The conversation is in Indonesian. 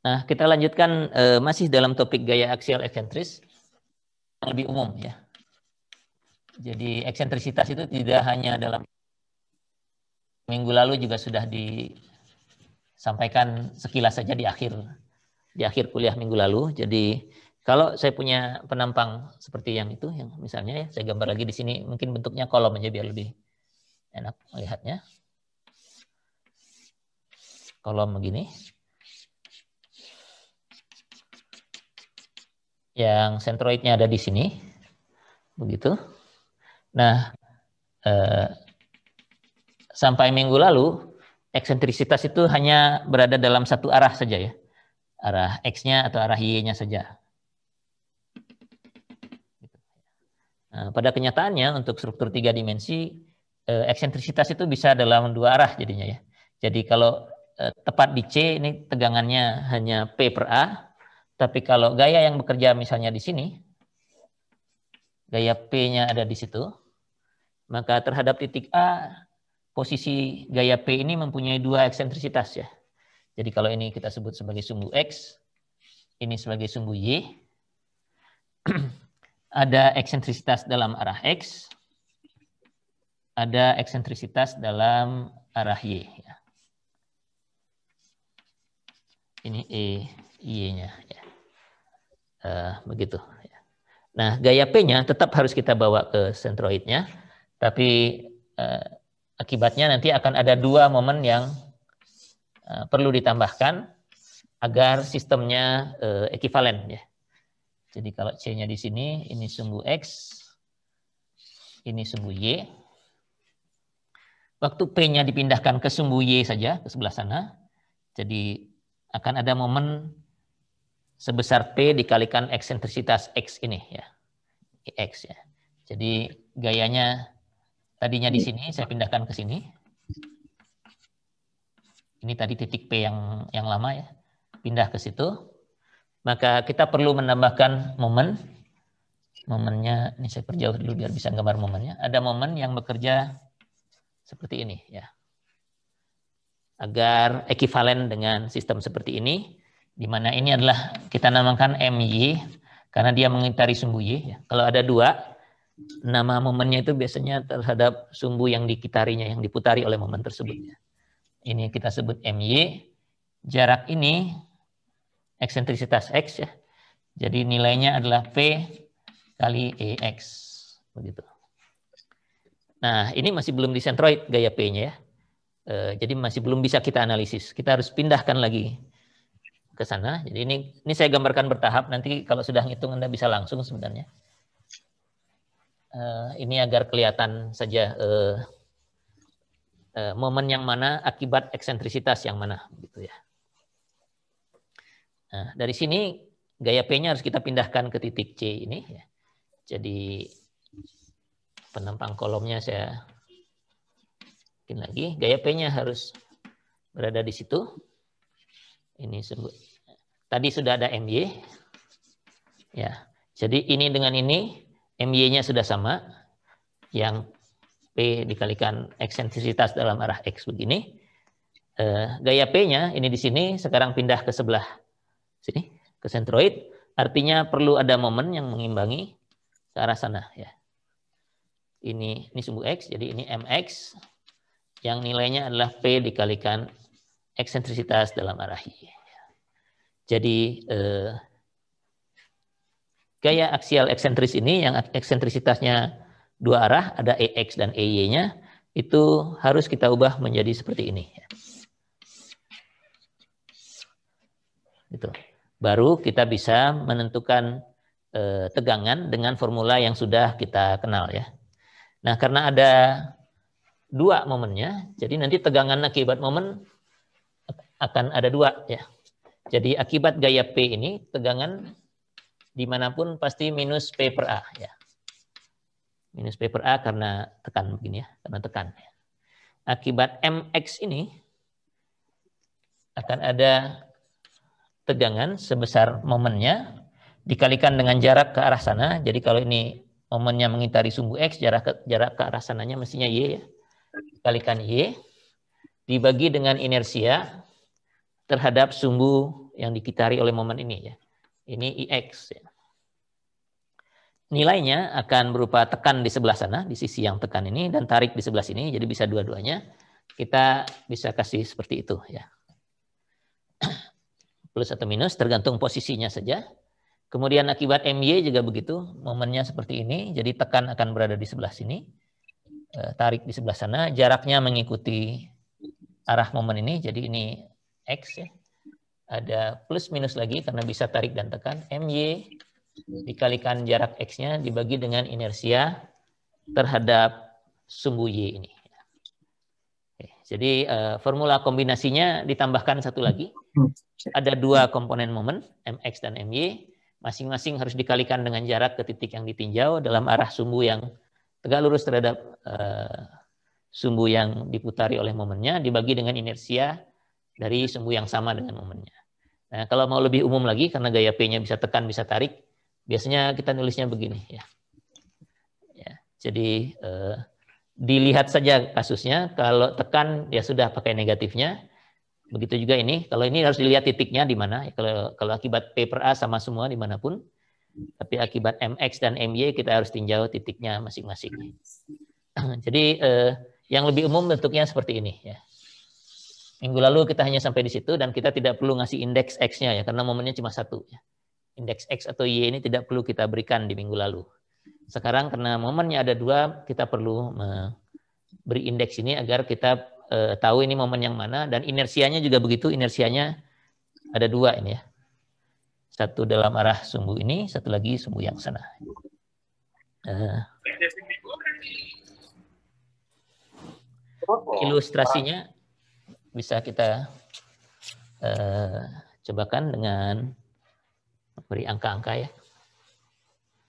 Nah, kita lanjutkan uh, masih dalam topik gaya aksial eksentris lebih umum ya. Jadi eksentrisitas itu tidak hanya dalam minggu lalu juga sudah disampaikan sekilas saja di akhir di akhir kuliah minggu lalu. Jadi kalau saya punya penampang seperti yang itu, yang misalnya ya, saya gambar lagi di sini, mungkin bentuknya kolom aja biar lebih enak melihatnya. Kolom begini. yang sentroidnya ada di sini, begitu. Nah, eh, sampai minggu lalu eksentrisitas itu hanya berada dalam satu arah saja ya, arah x-nya atau arah y-nya saja. Nah, pada kenyataannya untuk struktur tiga dimensi eh, eksentrisitas itu bisa dalam dua arah jadinya ya. Jadi kalau eh, tepat di c ini tegangannya hanya p per a, tapi kalau gaya yang bekerja misalnya di sini, gaya P-nya ada di situ, maka terhadap titik A, posisi gaya P ini mempunyai dua eksentrisitas ya. Jadi kalau ini kita sebut sebagai sumbu X, ini sebagai sumbu Y. ada eksentrisitas dalam arah X, ada eksentrisitas dalam arah Y. Ya. Ini E, Y-nya. Ya. Uh, begitu. Nah, gaya P-nya tetap harus kita bawa ke sentroidnya, tapi uh, akibatnya nanti akan ada dua momen yang uh, perlu ditambahkan agar sistemnya uh, ekivalen. Ya. Jadi kalau C-nya di sini, ini sumbu X, ini sumbu Y. Waktu P-nya dipindahkan ke sumbu Y saja, ke sebelah sana, jadi akan ada momen sebesar P dikalikan eksentrisitas X ini ya. X ya. Jadi gayanya tadinya di sini saya pindahkan ke sini. Ini tadi titik P yang yang lama ya. Pindah ke situ. Maka kita perlu menambahkan momen. Momennya ini saya perjauh dulu biar bisa gambar momennya. Ada momen yang bekerja seperti ini ya. Agar ekivalen dengan sistem seperti ini di mana ini adalah kita namakan MY karena dia mengitari sumbu Y. Kalau ada dua, nama momennya itu biasanya terhadap sumbu yang dikitarinya, yang diputari oleh momen tersebut. Ini kita sebut MY. Jarak ini eksentrisitas X ya. Jadi nilainya adalah P kali EX. Begitu. Nah, ini masih belum disentroid gaya P-nya ya. E, jadi masih belum bisa kita analisis. Kita harus pindahkan lagi ke sana. Jadi ini ini saya gambarkan bertahap. Nanti kalau sudah ngitung Anda bisa langsung sebenarnya. Uh, ini agar kelihatan saja uh, uh, momen yang mana akibat eksentrisitas yang mana gitu ya. Nah, dari sini gaya P-nya harus kita pindahkan ke titik C ini ya. Jadi penampang kolomnya saya bikin lagi. Gaya P-nya harus berada di situ. Ini sebut Tadi sudah ada MY. Ya. Jadi ini dengan ini MY-nya sudah sama. Yang P dikalikan eksentrisitas dalam arah X begini. Eh, gaya P-nya ini di sini sekarang pindah ke sebelah sini ke sentroid artinya perlu ada momen yang mengimbangi ke arah sana ya. Ini ini sumbu X jadi ini MX yang nilainya adalah P dikalikan eksentrisitas dalam arah Y. Jadi eh, gaya aksial eksentris ini yang eksentrisitasnya dua arah ada EX dan EY-nya itu harus kita ubah menjadi seperti ini. Itu Baru kita bisa menentukan eh, tegangan dengan formula yang sudah kita kenal ya. Nah, karena ada dua momennya, jadi nanti tegangan akibat momen akan ada dua ya. Jadi akibat gaya P ini tegangan dimanapun pasti minus P per A ya. Minus P per A karena tekan begini ya, karena tekan. Akibat MX ini akan ada tegangan sebesar momennya dikalikan dengan jarak ke arah sana. Jadi kalau ini momennya mengitari sumbu X, jarak ke, jarak ke arah sananya mestinya Y ya. Dikalikan Y dibagi dengan inersia terhadap sumbu yang dikitari oleh momen ini ya. Ini IX e ya. Nilainya akan berupa tekan di sebelah sana, di sisi yang tekan ini dan tarik di sebelah sini, jadi bisa dua-duanya. Kita bisa kasih seperti itu ya. Plus atau minus tergantung posisinya saja. Kemudian akibat MY juga begitu, momennya seperti ini, jadi tekan akan berada di sebelah sini, eh, tarik di sebelah sana, jaraknya mengikuti arah momen ini, jadi ini X ya ada plus minus lagi karena bisa tarik dan tekan. MY dikalikan jarak X-nya dibagi dengan inersia terhadap sumbu Y ini. jadi eh, formula kombinasinya ditambahkan satu lagi. Ada dua komponen momen, MX dan MY. Masing-masing harus dikalikan dengan jarak ke titik yang ditinjau dalam arah sumbu yang tegak lurus terhadap uh, sumbu yang diputari oleh momennya dibagi dengan inersia dari iya. sumbu yang sama dengan momennya. Nah, kalau mau lebih umum lagi karena gaya P-nya bisa tekan, bisa tarik, biasanya kita nulisnya begini ya. ya jadi eh, dilihat saja kasusnya, kalau tekan ya sudah pakai negatifnya. Begitu juga ini, kalau ini harus dilihat titiknya di mana. Ya, kalau kalau akibat P per A sama semua dimanapun, tapi akibat MX dan MY kita harus tinjau titiknya masing-masing. Jadi eh, yang lebih umum bentuknya seperti ini ya. Minggu lalu kita hanya sampai di situ dan kita tidak perlu ngasih indeks X-nya ya karena momennya cuma satu. Ya. Indeks X atau Y ini tidak perlu kita berikan di minggu lalu. Sekarang karena momennya ada dua, kita perlu beri indeks ini agar kita eh, tahu ini momen yang mana dan inersianya juga begitu. Inersianya ada dua ini ya. Satu dalam arah sumbu ini, satu lagi sumbu yang sana. Eh. ilustrasinya bisa kita uh, cobakan dengan beri angka-angka ya.